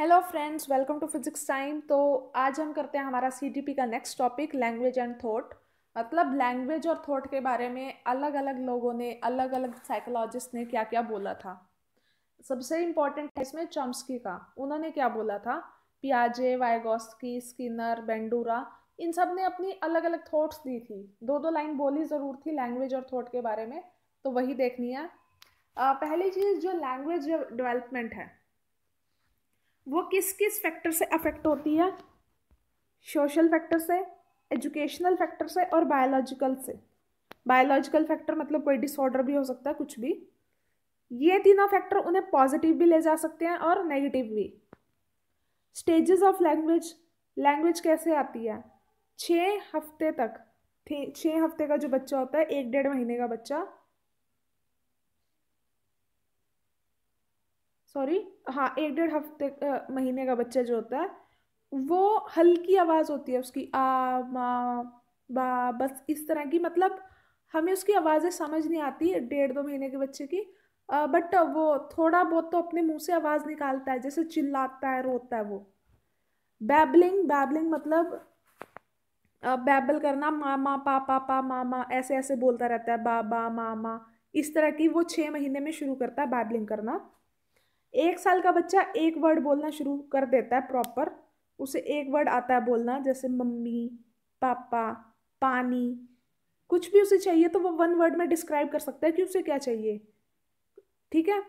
hello friends welcome to physics time तो आज हम करते हैं हमारा सीटीपी का next topic language and thought मतलब लैंग्वेज और थॉट के बारे में अलग अलग लोगों ने अलग अलग साइकोलॉजिस्ट ने क्या क्या बोला था सबसे इम्पॉर्टेंट है इसमें चम्स्की का उन्होंने क्या बोला था पियाजे वायगोस्की स्किनर बेंडूरा इन सब ने अपनी अलग अलग थॉट्स दी थी दो दो लाइन बोली ज़रूर थी लैंग्वेज और थॉट के बारे में तो वही देखनी है पहली चीज़ जो लैंग्वेज डेवलपमेंट है वो किस किस फैक्टर से अफेक्ट होती है सोशल फैक्टर से एजुकेशनल फैक्टर से और बायोलॉजिकल से बायोलॉजिकल फैक्टर मतलब कोई डिसऑर्डर भी हो सकता है कुछ भी ये तीनों फैक्टर उन्हें पॉजिटिव भी ले जा सकते हैं और नेगेटिव भी स्टेजेस ऑफ लैंग्वेज लैंग्वेज कैसे आती है छः हफ्ते तक छः हफ्ते का जो बच्चा होता है एक डेढ़ महीने का बच्चा सॉरी हाँ एक डेढ़ हफ्ते महीने का बच्चा जो होता है वो हल्की आवाज़ होती है उसकी आ माँ बा बस इस तरह की मतलब हमें उसकी आवाज़ें समझ नहीं आती डेढ़ दो महीने के बच्चे की बट वो थोड़ा बहुत तो अपने मुंह से आवाज़ निकालता है जैसे चिल्लाता है रोता है वो बैबलिंग बैबलिंग मतलब बैबल करना मामा पापा पा मामा ऐसे ऐसे बोलता रहता है बाबा मामा इस तरह की वो छः महीने में शुरू करता है बैबलिंग करना एक साल का बच्चा एक वर्ड बोलना शुरू कर देता है प्रॉपर उसे एक वर्ड आता है बोलना जैसे मम्मी पापा पानी कुछ भी उसे चाहिए तो वो वन वर्ड में डिस्क्राइब कर सकता है कि उसे क्या चाहिए ठीक है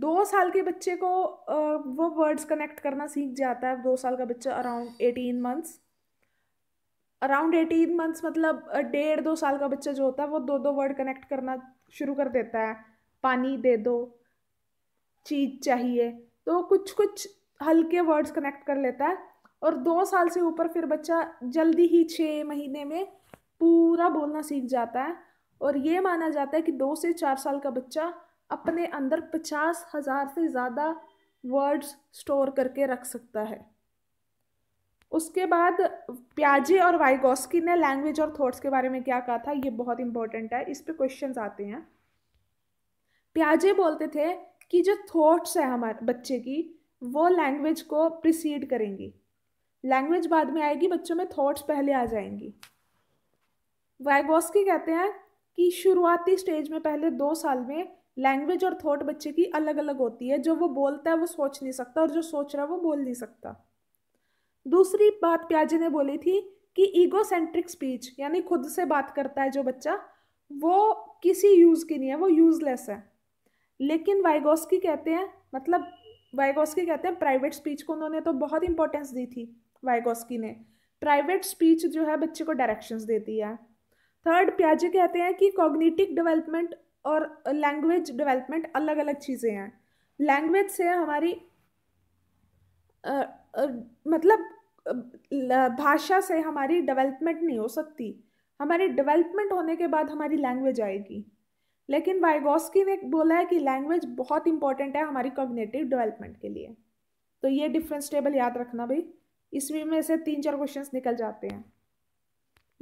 दो साल के बच्चे को वो वर्ड्स कनेक्ट करना सीख जाता है दो साल का बच्चा around eighteen months around eighteen months मतलब डेढ़ दो साल का बच्चा जो होता है वो दो दो वर्ड कनेक्ट करना शुरू कर देता है पानी दे दो चीज़ चाहिए तो कुछ कुछ हल्के वर्ड्स कनेक्ट कर लेता है और दो साल से ऊपर फिर बच्चा जल्दी ही छः महीने में पूरा बोलना सीख जाता है और ये माना जाता है कि दो से चार साल का बच्चा अपने अंदर पचास हज़ार से ज़्यादा वर्ड्स स्टोर करके रख सकता है उसके बाद प्याजे और वाइगोस्की ने लैंग्वेज और थॉट्स के बारे में क्या कहा था ये बहुत इंपॉर्टेंट है इस पे क्वेश्चंस आते हैं प्याजे बोलते थे कि जो थॉट्स है हमारे बच्चे की वो लैंग्वेज को प्रिसीड करेंगी लैंग्वेज बाद में आएगी बच्चों में थॉट्स पहले आ जाएंगी वाइगोस्की कहते हैं कि शुरुआती स्टेज में पहले दो साल में लैंग्वेज और थॉट बच्चे की अलग अलग होती है जो वो बोलता है वो सोच नहीं सकता और जो सोच रहा है वो बोल नहीं सकता दूसरी बात प्याजे ने बोली थी कि ईगो सेंट्रिक स्पीच यानी खुद से बात करता है जो बच्चा वो किसी यूज़ की नहीं है वो यूज़लेस है लेकिन वाइगोस्की कहते हैं मतलब वाइगोस्की कहते हैं प्राइवेट स्पीच को उन्होंने तो बहुत इंपॉर्टेंस दी थी वाइगोस्की ने प्राइवेट स्पीच जो है बच्चे को डायरेक्शंस देती है थर्ड प्याजे कहते हैं कि कॉग्निटिव डेवलपमेंट और लैंग्वेज डेवलपमेंट अलग अलग चीज़ें हैं लैंग्वेज से हमारी आ, आ, मतलब भाषा से हमारी डेवलपमेंट नहीं हो सकती हमारी डेवलपमेंट होने के बाद हमारी लैंग्वेज आएगी लेकिन वाइगोस्की ने बोला है कि लैंग्वेज बहुत इंपॉर्टेंट है हमारी कॉग्नेटिव डेवलपमेंट के लिए तो ये डिफरेंस टेबल याद रखना भाई इसमें में से तीन चार क्वेश्चन निकल जाते हैं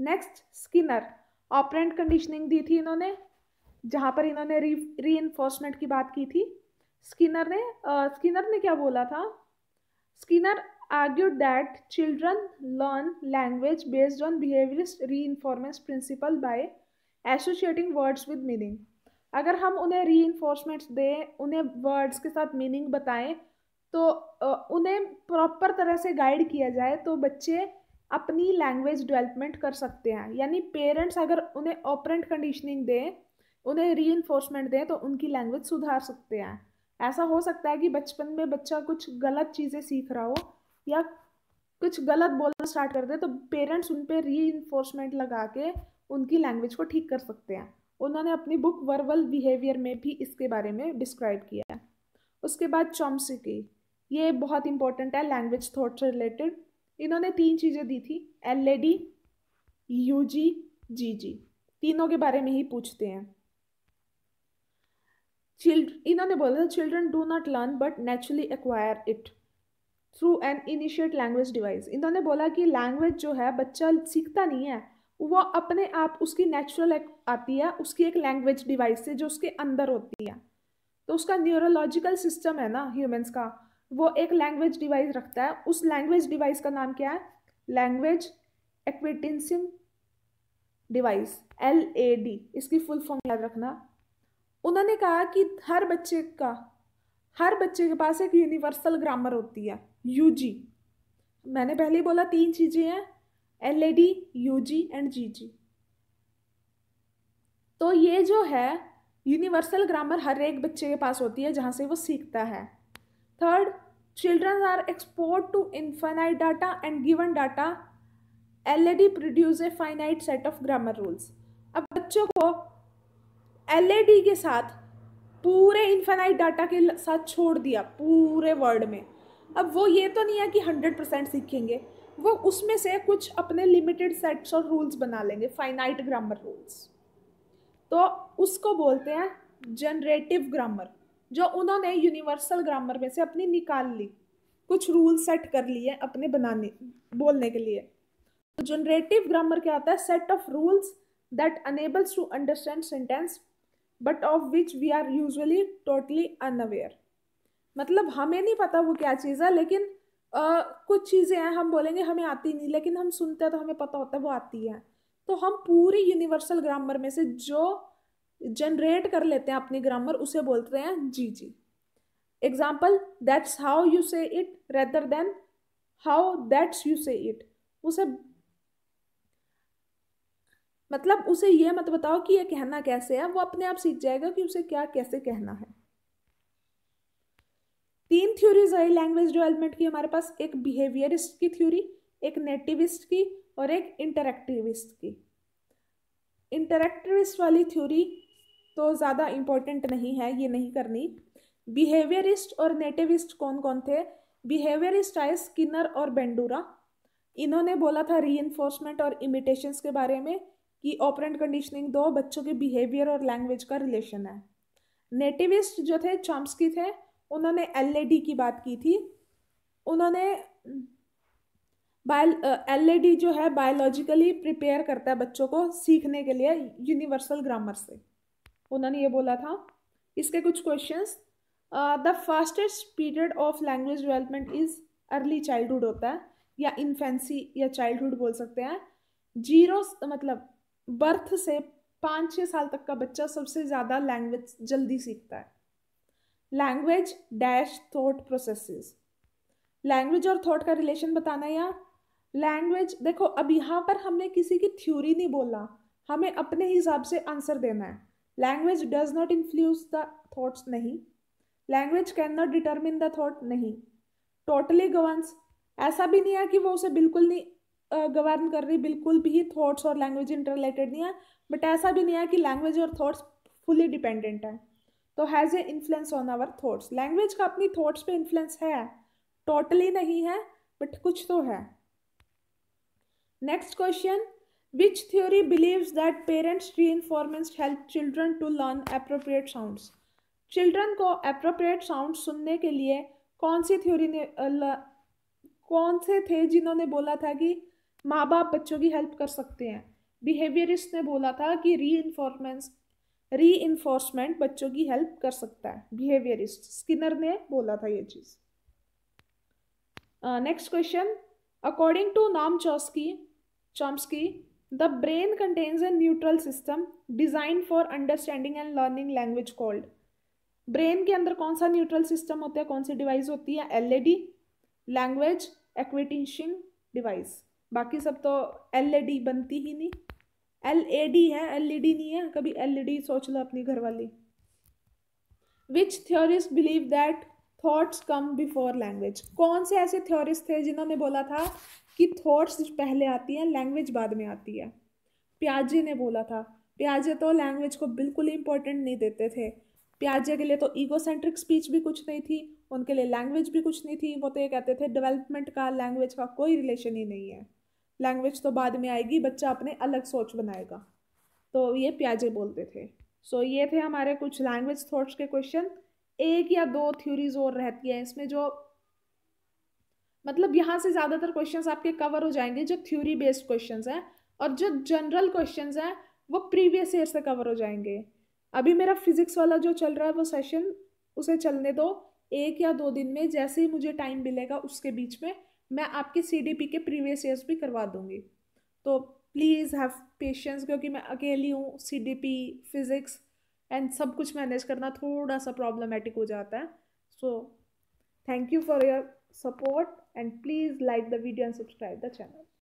नेक्स्ट स्किनर ऑपरेंट कंडीशनिंग दी थी इन्होंने जहाँ पर इन्होंने री री की बात की थी स्किनर ने स्किनर uh, ने क्या बोला था Skinner argued children learn language based on on reinforcement principle by associating words with meaning अगर हम उन्हें री इन्फोर्समेंट्स दें उन्हें वर्ड्स के साथ मीनिंग बताएं तो उन्हें प्रॉपर तरह से गाइड किया जाए तो बच्चे अपनी लैंग्वेज डेवलपमेंट कर सकते हैं यानी पेरेंट्स अगर उन्हें ऑपरेंट कंडीशनिंग दें उन्हें री इन्फोर्समेंट दें तो उनकी लैंग्वेज सुधार सकते हैं ऐसा हो सकता है कि बचपन में बच्चा कुछ गलत चीज़ें सीख रहा हो या कुछ गलत बोलना स्टार्ट कर दे तो पेरेंट्स उन पर री इन्फोर्समेंट लगा के उनकी लैंग्वेज को ठीक कर सकते हैं उन्होंने अपनी बुक वर्बल बिहेवियर में भी इसके बारे में डिस्क्राइब किया है उसके बाद की ये बहुत इंपॉर्टेंट है लैंग्वेज थॉट से रिलेटेड इन्होंने तीन चीज़ें दी थी L A D U G G G तीनों के बारे में ही पूछते हैं चिल्ड इन्होंने बोला था children do not learn but naturally acquire it through an initiate language device इन्होंने बोला कि लैंग्वेज जो है बच्चा सीखता नहीं है वो अपने आप उसकी नेचुरल आती है उसकी एक लैंग्वेज डिवाइस से जो उसके अंदर होती है तो उसका न्यूरोलॉजिकल सिस्टम है ना ह्यूमंस का वो एक लैंग्वेज डिवाइस रखता है उस लैंग्वेज डिवाइस का नाम क्या है language acquisition device L A D इसकी फुल फॉर्म याद रखना उन्होंने कहा कि हर बच्चे का हर बच्चे के पास एक यूनिवर्सल ग्रामर होती है यूजी मैंने पहले बोला तीन चीज़ें हैं L A D U G and G G तो ये जो है यूनिवर्सल ग्रामर हर एक बच्चे के पास होती है जहाँ से वो सीखता है third children are export to infinite data and given data L A D produce a finite set of grammar rules अब बच्चों को एल ए डी के साथ पूरे इन्फेनाइट डाटा के साथ छोड़ दिया पूरे वर्ल्ड में अब वो ये तो नहीं है कि हंड्रेड परसेंट सीखेंगे वो उसमें से कुछ अपने लिमिटेड सेट्स और रूल्स बना लेंगे फाइनाइट ग्रामर रूल्स तो उसको बोलते हैं जनरेटिव ग्रामर जो उन्होंने यूनिवर्सल ग्रामर में से अपनी निकाल ली कुछ रूल सेट कर लिए अपने बनाने बोलने के लिए तो जनरेटिव ग्रामर क्या होता है set of rules that enables to understand sentence but of which we are usually totally unaware मतलब हमें नहीं पता वो क्या चीज़ है लेकिन आ, कुछ चीज़ें हैं हम बोलेंगे हमें आती नहीं लेकिन हम सुनते हैं तो हमें पता होता है वो आती है तो हम पूरी यूनिवर्सल ग्रामर में से जो जनरेट कर लेते हैं अपनी ग्रामर उसे बोलते हैं G G example that's how you say it rather than how that's you say it उसे मतलब उसे ये मत बताओ कि ये कहना कैसे है वो अपने आप सीख जाएगा कि उसे क्या कैसे कहना है तीन थ्योरीज आई लैंग्वेज डेवलपमेंट की हमारे पास एक बिहेवियरिस्ट की थ्योरी एक नेटिविस्ट की और एक इंटरेक्टिविस्ट की इंटरेक्टिविस्ट वाली थ्योरी तो ज़्यादा इम्पोर्टेंट नहीं है ये नहीं करनी बिहेवियरिस्ट और नेटिविस्ट कौन कौन थे बिहेवियरिस्ट आए स्किनर और बेंडूरा इन्होंने बोला था री और इमिटेशंस के बारे में कि ऑपरेंट कंडीशनिंग दो बच्चों के बिहेवियर और लैंग्वेज का रिलेशन है नेटिविस्ट जो थे चॉम्स्की थे उन्होंने एल की बात की थी उन्होंने बायो एलईडी जो है बायोलॉजिकली प्रिपेयर करता है बच्चों को सीखने के लिए यूनिवर्सल ग्रामर से उन्होंने ये बोला था इसके कुछ questions the fastest period of language development is early childhood होता है या इन्फेंसी या चाइल्डहुड बोल सकते हैं जीरो मतलब बर्थ से पाँच छः साल तक का बच्चा सबसे ज़्यादा लैंग्वेज जल्दी सीखता है language dash thought processes language और थॉट का रिलेशन बताना या लैंग्वेज देखो अब यहाँ पर हमने किसी की थ्योरी नहीं बोला हमें अपने हिसाब से आंसर देना है language does not influence the thoughts नहीं language can not determine the thought नहीं टोटली गवर्नस ऐसा भी नहीं है कि वो उसे बिल्कुल नहीं गवर्न कर रही बिल्कुल भी थॉट्स और लैंग्वेज इंटर रिलेटेड नहीं है बट ऐसा भी नहीं है कि लैंग्वेज और थॉट्स फुली डिपेंडेंट है तो has a influence on our thoughts language का अपनी थॉट्स पे इन्फ्लुएंस है टोटली नहीं है बट कुछ तो है next question which theory believes that parents reinforcement help children to learn appropriate sounds children को अप्रोप्रिएट साउंड सुनने के लिए कौन सी थ्योरी ने कौन से थे जिन्होंने बोला था कि माँ बाप बच्चों की हेल्प कर सकते हैं बिहेवियरिस्ट ने बोला था कि री इन्फॉर्मेंस री बच्चों की हेल्प कर सकता है बिहेवियरिस्ट स्किनर ने बोला था ये चीज़ next question according to Noam Chomsky Chomsky the brain contains a neutral system design for understanding and learning language called brain के अंदर कौन सा न्यूट्रल सिस्टम होता है कौन सी डिवाइस होती है डी लैंग्वेज एक्विटिशिंग डिवाइस बाकी सब तो डी बनती ही नहीं एल ए डी है एल ई डी नहीं है कभी एल ई डी सोच लो अपनी घर वाली which theorist believe that thoughts come before language कौन से ऐसे थ्योरिस्ट थे जिन्होंने बोला था कि थॉट्स पहले आती हैं लैंग्वेज बाद में आती है प्याजे ने बोला था प्याजे तो लैंग्वेज को बिल्कुल इंपॉर्टेंट नहीं देते थे प्याजे के लिए तो ईगो सेंट्रिक स्पीच भी कुछ नहीं थी उनके लिए लैंग्वेज भी कुछ नहीं थी वो तो ये कहते थे डेवलपमेंट का लैंग्वेज का कोई रिलेशन ही नहीं है लैंग्वेज तो बाद में आएगी बच्चा अपने अलग सोच बनाएगा तो ये प्याजे बोलते थे सो so, ये थे हमारे कुछ लैंग्वेज थॉट्स के क्वेश्चन एक या दो थ्योरीज और रहती हैं इसमें जो मतलब यहाँ से ज़्यादातर क्वेश्चन आपके कवर हो जाएंगे जो थ्योरी बेस्ड क्वेश्चन हैं और जो जनरल क्वेश्चन हैं वो प्रीवियस ईयर से कवर हो जाएंगे अभी मेरा फिजिक्स वाला जो चल रहा है वो सेशन उसे चलने दो एक या दो दिन में जैसे ही मुझे टाइम मिलेगा उसके बीच में मैं आपके सीडीपी के प्रीवियस ईयर्स भी करवा दूँगी तो प्लीज़ हैव पेशेंस क्योंकि मैं अकेली हूँ सीडीपी फिज़िक्स एंड सब कुछ मैनेज करना थोड़ा सा प्रॉब्लमेटिक हो जाता है so thank you for your support and please like the video and subscribe the channel